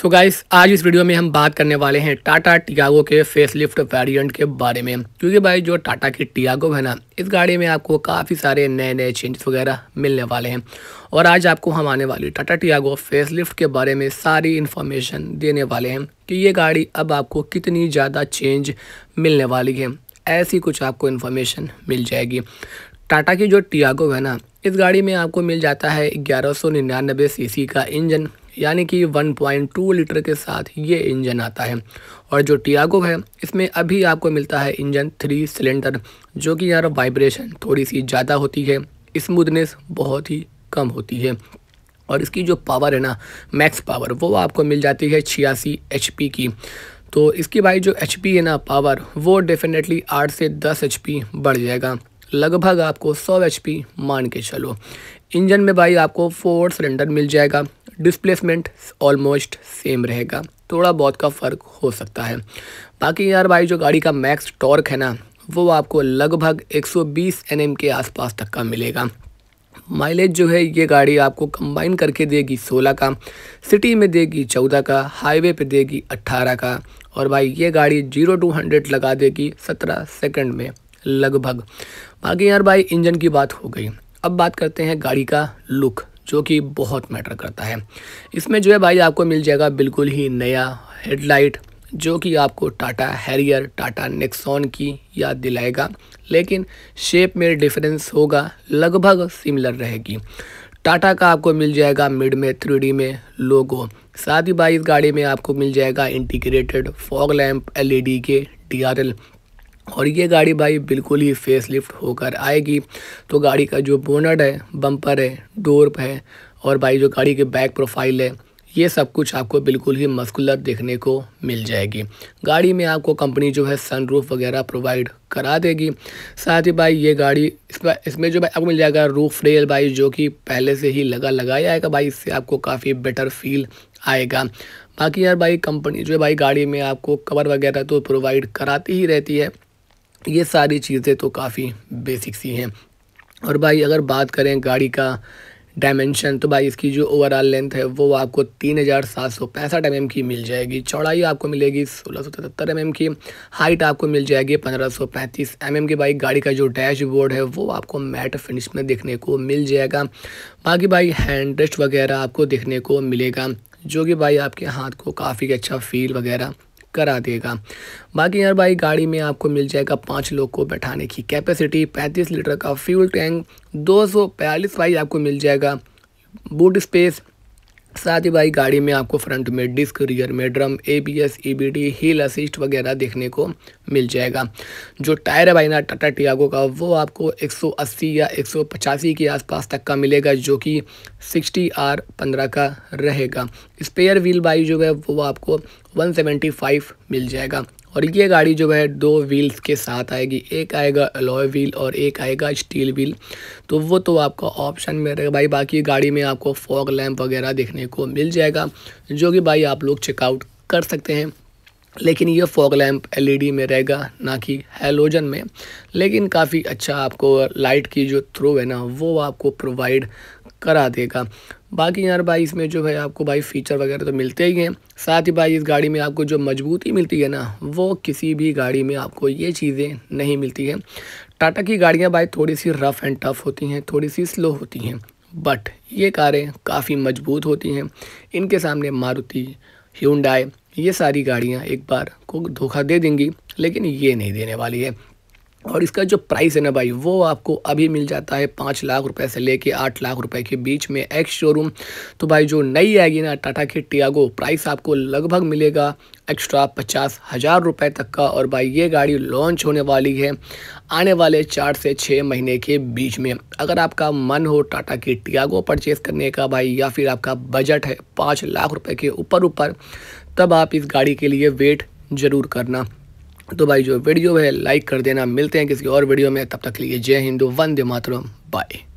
सो so guys आज इस video में हम बात करने वाले हैं टाटा टियागो के फेसलिफ्ट वेरिएंट के बारे में क्योंकि भाई जो टाटा की टियागो है ना इस गाड़ी में आपको काफ़ी सारे नए नए चेंजेस वगैरह मिलने वाले हैं और आज आपको हम आने वाली टाटा टियागो फेसलिफ्ट के बारे में सारी इन्फॉर्मेशन देने वाले हैं कि ये गाड़ी अब आपको कितनी ज़्यादा चेंज मिलने वाली है ऐसी कुछ आपको इन्फॉर्मेशन मिल जाएगी टाटा की जो टियागो है ना इस गाड़ी में आपको मिल जाता है ग्यारह सौ निन्यानबे सी का इंजन यानी कि 1.2 लीटर के साथ ये इंजन आता है और जो टियागो है इसमें अभी आपको मिलता है इंजन थ्री सिलेंडर जो कि यार वाइब्रेशन थोड़ी सी ज़्यादा होती है स्मूदनेस बहुत ही कम होती है और इसकी जो पावर है ना मैक्स पावर वो आपको मिल जाती है छियासी एच की तो इसकी भाई जो एच है ना पावर वो डेफिनेटली आठ से दस एच बढ़ जाएगा लगभग आपको सौ एच मान के चलो इंजन में भाई आपको फोर सिलेंडर मिल जाएगा डिस्प्लेसमेंट ऑलमोस्ट सेम रहेगा थोड़ा बहुत का फ़र्क हो सकता है बाकी यार भाई जो गाड़ी का मैक्स टॉर्क है ना वो आपको लगभग 120 सौ के आसपास तक का मिलेगा माइलेज जो है ये गाड़ी आपको कंबाइन करके देगी 16 का सिटी में देगी 14 का हाईवे पे देगी 18 का और भाई ये गाड़ी जीरो टू हंड्रेड लगा देगी 17 सेकंड में लगभग बाकी यार भाई इंजन की बात हो गई अब बात करते हैं गाड़ी का लुक जो कि बहुत मैटर करता है इसमें जो है भाई आपको मिल जाएगा बिल्कुल ही नया हेडलाइट जो कि आपको टाटा हैरियर टाटा नेक्सॉन की याद दिलाएगा लेकिन शेप में डिफरेंस होगा लगभग सिमिलर रहेगी टाटा का आपको मिल जाएगा मिड में थ्री में लोगो साथ ही भाई इस गाड़ी में आपको मिल जाएगा इंटीग्रेटेड फॉग लैम्प एलईडी के डीआरएल और ये गाड़ी भाई बिल्कुल ही फेसलिफ्ट होकर आएगी तो गाड़ी का जो बोनट है बम्पर है डोर है और भाई जो गाड़ी के बैक प्रोफाइल है ये सब कुछ आपको बिल्कुल ही मस्कुलर देखने को मिल जाएगी गाड़ी में आपको कंपनी जो है सनरूफ वगैरह प्रोवाइड करा देगी साथ ही भाई ये गाड़ी इसमें इसमें जो भाई आपको मिल जाएगा रूफ रेल भाई जो कि पहले से ही लगा लगाया जाएगा भाई इससे आपको काफ़ी बेटर फील आएगा बाकी यार भाई कंपनी जो है भाई गाड़ी में आपको कवर वगैरह तो प्रोवाइड कराती ही रहती है ये सारी चीज़ें तो काफ़ी बेसिक सी हैं और भाई अगर बात करें गाड़ी का डायमेंशन तो भाई इसकी जो ओवरऑल लेंथ है वो आपको तीन हज़ार सात सौ पैंसठ एम की मिल जाएगी चौड़ाई आपको मिलेगी सोलह सौ सतहत्तर एम की हाइट आपको मिल जाएगी पंद्रह सौ पैंतीस एम की भाई गाड़ी का जो डैशबोर्ड है वो आपको मैट फिनिश में देखने को मिल जाएगा बाकी भाई हैंड रेस्ट वगैरह आपको देखने को मिलेगा जो कि भाई आपके हाथ को काफ़ी अच्छा फील वगैरह करा देगा बाकी यार भाई गाड़ी में आपको मिल जाएगा पाँच लोग को बैठाने की कैपेसिटी पैंतीस लीटर का फ्यूल टैंक दो भाई आपको मिल जाएगा बूट स्पेस साथ ही भाई गाड़ी में आपको फ्रंट में डिस्क रियर में drum ABS EBD hill assist वगैरह देखने को मिल जाएगा जो टायर है भाई ना टाटा टियागो का वो आपको 180 या एक के आसपास तक का मिलेगा जो कि 60 आर 15 का रहेगा स्पेयर व्हील भाई जो है वो आपको 175 मिल जाएगा और ये गाड़ी जो है दो व्हील्स के साथ आएगी एक आएगा अलॉय व्हील और एक आएगा स्टील व्हील तो वो तो आपका ऑप्शन में रहेगा भाई बाकी गाड़ी में आपको फॉग लैम्प वगैरह देखने को मिल जाएगा जो कि भाई आप लोग चेकआउट कर सकते हैं लेकिन ये फॉग लैम्प एलईडी में रहेगा ना कि हेलोजन में लेकिन काफ़ी अच्छा आपको लाइट की जो थ्रो है ना वो आपको प्रोवाइड करा देगा बाकी यार भाई इसमें जो है आपको भाई फ़ीचर वगैरह तो मिलते ही हैं साथ ही भाई इस गाड़ी में आपको जो मजबूती मिलती है ना वो किसी भी गाड़ी में आपको ये चीज़ें नहीं मिलती हैं टाटा की गाड़ियाँ भाई थोड़ी सी रफ़ एंड टफ़ होती हैं थोड़ी सी स्लो होती हैं बट ये कारें काफ़ी मजबूत होती हैं इनके सामने मारुति ह्यूंडाई ये सारी गाड़ियाँ एक बार को धोखा दे देंगी लेकिन ये नहीं देने वाली है और इसका जो प्राइस है ना भाई वो आपको अभी मिल जाता है पाँच लाख रुपए से लेके आठ लाख रुपए के बीच में एक्स शोरूम तो भाई जो नई आएगी ना टाटा की टियागो प्राइस आपको लगभग मिलेगा एक्स्ट्रा पचास हज़ार रुपये तक का और भाई ये गाड़ी लॉन्च होने वाली है आने वाले चार से छः महीने के बीच में अगर आपका मन हो टाटा की टियागो परचेज़ करने का भाई या फिर आपका बजट है पाँच लाख रुपये के ऊपर ऊपर तब आप इस गाड़ी के लिए वेट ज़रूर करना तो भाई जो वीडियो है लाइक कर देना मिलते हैं किसी और वीडियो में तब तक के लिए जय हिंदू वंदे मातरम बाय